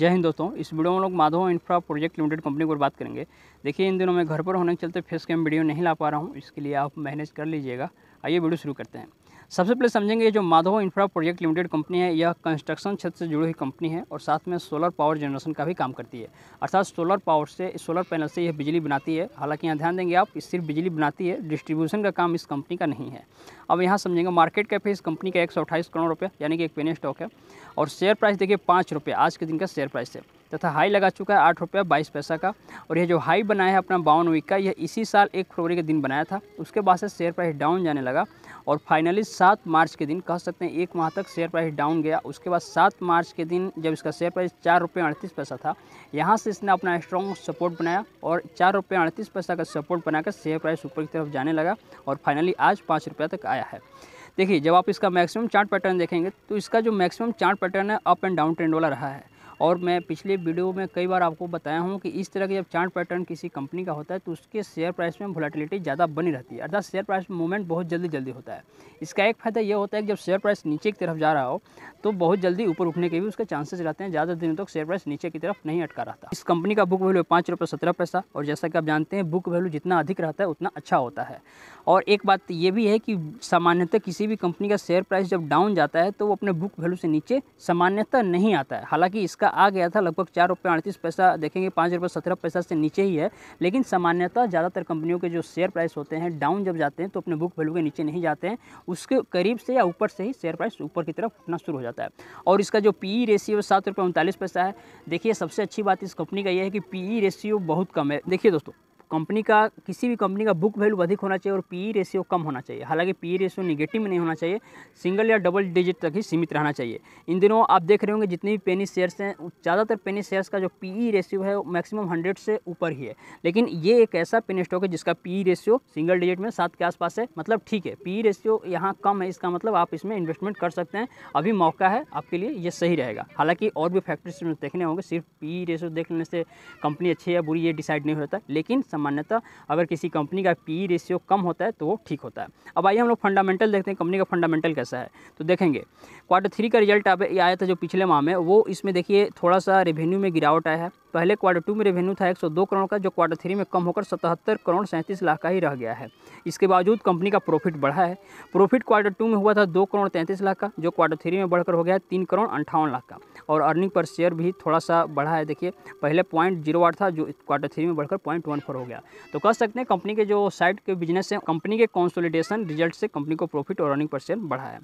जय हिंद दोस्तों इस वीडियो में हम लोग Madhav infra project limited company पर बात करेंगे देखिए इन दिनों में घर पर होने के चलते फेस कैम वीडियो नहीं ला पा रहा हूँ इसके लिए आप मैनेज कर लीजिएगा आइए वीडियो शुरू करते हैं सबसे पहले समझेंगे ये जो Madhav infra project limited company है यह कंस्ट्रक्शन क्षेत्र से जुड़ी हुई कंपनी है और साथ में सोलर पावर जनरेशन का भी काम करती है अर्थात सोलर पावर से सोलर पैनल से यह बिजली बनाती है हालांकि यहाँ ध्यान देंगे आप सिर्फ बिजली बनाती है डिस्ट्रीब्यूशन का काम इस कंपनी का नहीं है अब यहाँ समझेंगे मार्केट कैप है इस कंपनी का एक करोड़ रुपये यानी कि एक पेनी स्टॉक है और शेयर प्राइस देखिए पाँच रुपये आज के दिन का शेयर प्राइस है तथा हाई लगा चुका है आठ रुपया बाईस पैसा का और यह जो हाई बनाया है अपना बावन वीक का यह इसी साल एक फरवरी के दिन बनाया था उसके बाद से शेयर प्राइस डाउन जाने लगा और फाइनली सात मार्च के दिन कह सकते हैं एक माह तक शेयर प्राइस डाउन गया उसके बाद सात मार्च के दिन जब इसका शेयर प्राइस चार रुपये अड़तीस पैसा था यहाँ से इसने अपना स्ट्रॉन्ग सपोर्ट बनाया और चार रुपये अड़तीस पैसा का सपोर्ट बनाकर शेयर प्राइस ऊपर की तरफ जाने लगा और फाइनली आज पाँच रुपये तक आया है देखिए जब आप इसका मैक्सिमम चार्ट पैटर्न देखेंगे तो इसका जो मैक्सिमम चार्ट पैटर्न है अप एंड डाउन ट्रेंड वाला रहा है और मैं पिछले वीडियो में कई बार आपको बताया हूँ कि इस तरह के जब चार्ट पैटर्न किसी कंपनी का होता है तो उसके शेयर प्राइस में वोलाटिलिटी ज़्यादा बनी रहती है अर्थात शेयर प्राइस में मूवमेंट बहुत जल्दी जल्दी होता है इसका एक फ़ायदा यह होता है कि जब शेयर प्राइस नीचे की तरफ जा रहा हो तो बहुत जल्दी ऊपर उठने के भी उसके चांसेस रहते हैं ज़्यादा दिनों तक शेयर प्राइस नीचे की तरफ नहीं अटका रहता इस कंपनी का बुक वैल्यू पाँच रुपये सत्रह पैसा और जैसा कि आप जानते हैं बुक वैल्यू जितना अधिक रहता है उतना अच्छा होता है और एक बात यह भी है कि सामान्यतः किसी भी कंपनी का शेयर प्राइस जब डाउन जाता है तो वो अपने बुक वैल्यू से नीचे सामान्यतः नहीं आता है हालांकि इसका इसका आ गया था लगभग चार रुपये अड़तीस पैसा देखेंगे पाँच रुपये सत्रह पैसा से नीचे ही है लेकिन सामान्यतः ज़्यादातर कंपनियों के जो शेयर प्राइस होते हैं डाउन जब जाते हैं तो अपने बुक वैल्यू के नीचे नहीं जाते हैं उसके करीब से या ऊपर से ही शेयर प्राइस ऊपर की तरफ उठना शुरू हो जाता है और इसका जो पी रेशियो e सात रुपये उनतालीस पैसा है देखिए सबसे अच्छी बात इस कंपनी का यह है कि पी रेशियो e बहुत कम है देखिए दोस्तों कंपनी का किसी भी कंपनी का बुक वैल्यू अधिक होना चाहिए और पी रेशियो कम होना चाहिए हालांकि पी रेशियो निगेटिव में नहीं होना चाहिए सिंगल या डबल डिजिट तक ही सीमित रहना चाहिए इन दिनों आप देख रहे होंगे जितने भी पेनी शेयर्स हैं ज़्यादातर पेनी शेयर्स का जो पी रेशियो है मैक्सिमम हंड्रेड से ऊपर ही है लेकिन ये एक ऐसा पेनी स्टॉक है जिसका पी रेशियो सिंगल डिजिट में सात के आसपास है मतलब ठीक है पी रेशियो यहाँ कम है इसका मतलब आप इसमें इन्वेस्टमेंट कर सकते हैं अभी मौका है आपके लिए ये सही रहेगा हालांकि और भी फैक्ट्रीज देखने होंगे सिर्फ पी रेशियो देख लेने से कंपनी अच्छी या बुरी ये डिसाइड नहीं होता लेकिन सामान्यतः अगर किसी कंपनी का पी रेशियो e कम होता है तो वो ठीक होता है अब आइए हम लोग फंडामेंटल देखते हैं कंपनी का फंडामेंटल कैसा है तो देखेंगे क्वार्टर थ्री का रिजल्ट आया था जो पिछले माह में वो इसमें देखिए थोड़ा सा रेवेन्यू में गिरावट आया है पहले क्वार्टर टू में रेवेन्यू था 102 करोड़ का जो क्वार्टर थ्री में कम होकर सतहत्तर करोड़ सैंतीस लाख का ही रह गया है इसके बावजूद कंपनी का प्रॉफिट बढ़ा है प्रॉफिट क्वार्टर टू में हुआ था दो करोड़ तैंतीस लाख का जो क्वार्टर थ्री में बढ़कर हो गया है तीन करोड़ अंठावन लाख का और अर्निंग पर शेयर भी थोड़ा सा बढ़ा है देखिए पहले पॉइंट जीरो आठ था जो क्वार्टर थ्री में बढ़कर पॉइंट वन फोर हो गया तो कह सकते हैं कंपनी के जो साइड के बिजनेस हैं कंपनी के कॉन्सोलिडेशन रिजल्ट से कंपनी को प्रॉफिट और अर्निंग पर शेयर बढ़ा है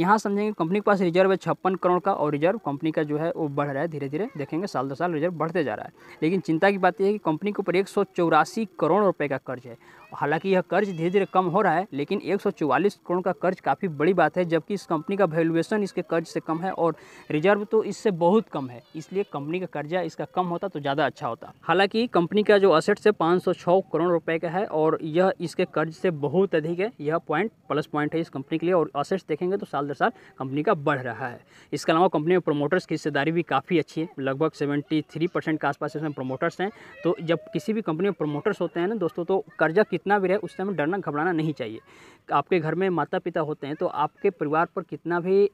यहाँ समझेंगे कंपनी के पास रिजर्व है छप्पन करोड़ का और रिजर्व कंपनी का जो है वो बढ़ रहा है धीरे धीरे देखेंगे साल दर साल रिजर्व बढ़ते जा रहा है लेकिन चिंता की बात यह है कि कंपनी के ऊपर एक करोड़ रुपये का कर्ज है हालांकि यह कर्ज धीरे धीरे कम हो रहा है लेकिन 144 करोड़ का कर्ज काफ़ी बड़ी बात है जबकि इस कंपनी का वैल्यूएशन इसके कर्ज से कम है और रिजर्व तो इससे बहुत कम है इसलिए कंपनी का कर्जा इसका कम होता तो ज़्यादा अच्छा होता हालांकि कंपनी का जो असेट्स है पाँच करोड़ रुपये का है और यह इसके कर्ज से बहुत अधिक है यह पॉइंट प्लस पॉइंट है इस कंपनी के लिए और असेट्स देखेंगे तो साल दर साल कंपनी का बढ़ रहा है इसके अलावा कंपनी में प्रोमोटर्स की हिस्सेदारी भी काफ़ी अच्छी है लगभग सेवेंटी थ्री परसेंट के आसपास इसमें प्रोमोटर्स हैं तो जब किसी भी कंपनी में प्रोमोटर्स होते हैं ना दोस्तों तो कर्जा कितना कितना भी रहे उस टाइम डरना घबराना नहीं चाहिए आपके घर में माता पिता होते हैं तो आपके परिवार पर कितना भी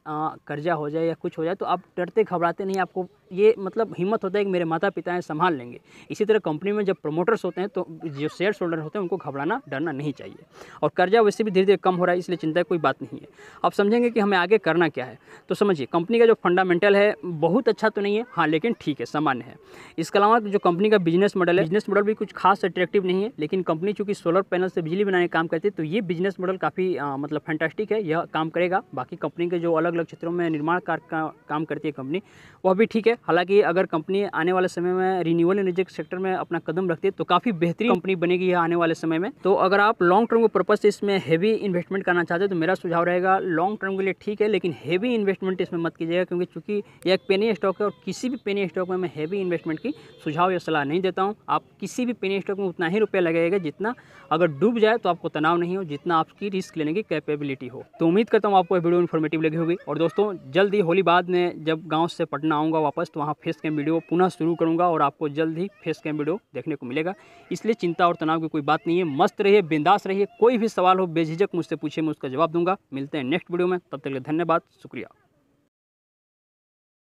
कर्जा हो जाए या कुछ हो जाए तो आप डरते घबराते नहीं आपको ये मतलब हिम्मत होता है कि मेरे माता पिता हैं संभाल लेंगे इसी तरह कंपनी में जब प्रमोटर्स होते हैं तो जो शेयर होल्डर होते हैं उनको घबराना डरना नहीं चाहिए और कर्जा वैसे भी धीरे धीरे कम हो रहा है इसलिए चिंता कोई बात नहीं है आप समझेंगे कि हमें आगे करना क्या है तो समझिए कंपनी का जो फंडामेंटल है बहुत अच्छा तो नहीं है हाँ लेकिन ठीक है सामान्य है इसके अलावा जो कंपनी का बिजनेस मॉडल है बिजनेस मॉडल भी कुछ खास अट्रैक्टिव नहीं है लेकिन कंपनी चूँकि सोलर पैनल से बिजली बनाने काम करती है तो ये बिजनेस मॉडल काफ़ी मतलब फैंटास्टिक है यह काम करेगा बाकी कंपनी के जो अलग अलग क्षेत्रों में निर्माण कार्य का काम करती है कंपनी वह भी ठीक है हालांकि अगर कंपनी आने वाले समय में रिन्यूअल एनर्जी सेक्टर में अपना कदम रखती है तो काफ़ी बेहतरीन कंपनी बनेगी आने वाले समय में तो अगर आप लॉन्ग टर्म के पर्पज से इसमें हैवी इन्वेस्टमेंट करना चाहते हो तो मेरा सुझाव रहेगा लॉन्ग टर्म के लिए ठीक है लेकिन हैवी इन्वेस्टमेंट इसमें मत कीजिएगा क्योंकि चूंकि यह एक पेनी स्टॉक है और किसी भी पेनी स्टॉक में मैं हेवी इन्वेस्टमेंट की सुझाव या सलाह नहीं देता हूँ आप किसी भी पेनी स्टॉक में उतना ही रुपया लगेगा जितना अगर डूब जाए तो आपको तनाव नहीं हो जितना आपकी रिस्क लेने की कैपेबिलिटी हो तो उम्मीद करता हूँ आपको वीडियो इन्फॉर्मेटिव लगी होगी और दोस्तों जल्द ही होली बाद में जब गाँव से पटना आऊँगा वापस अगस्त वहाँ फेस कैम वीडियो पुनः शुरू करूँगा और आपको जल्द ही फेस कैम वीडियो देखने को मिलेगा इसलिए चिंता और तनाव की कोई बात नहीं है मस्त रहिए बिंदास रहिए कोई भी सवाल हो बेझिझक मुझसे पूछे मैं उसका जवाब दूंगा मिलते हैं नेक्स्ट वीडियो में तब तक के धन्यवाद शुक्रिया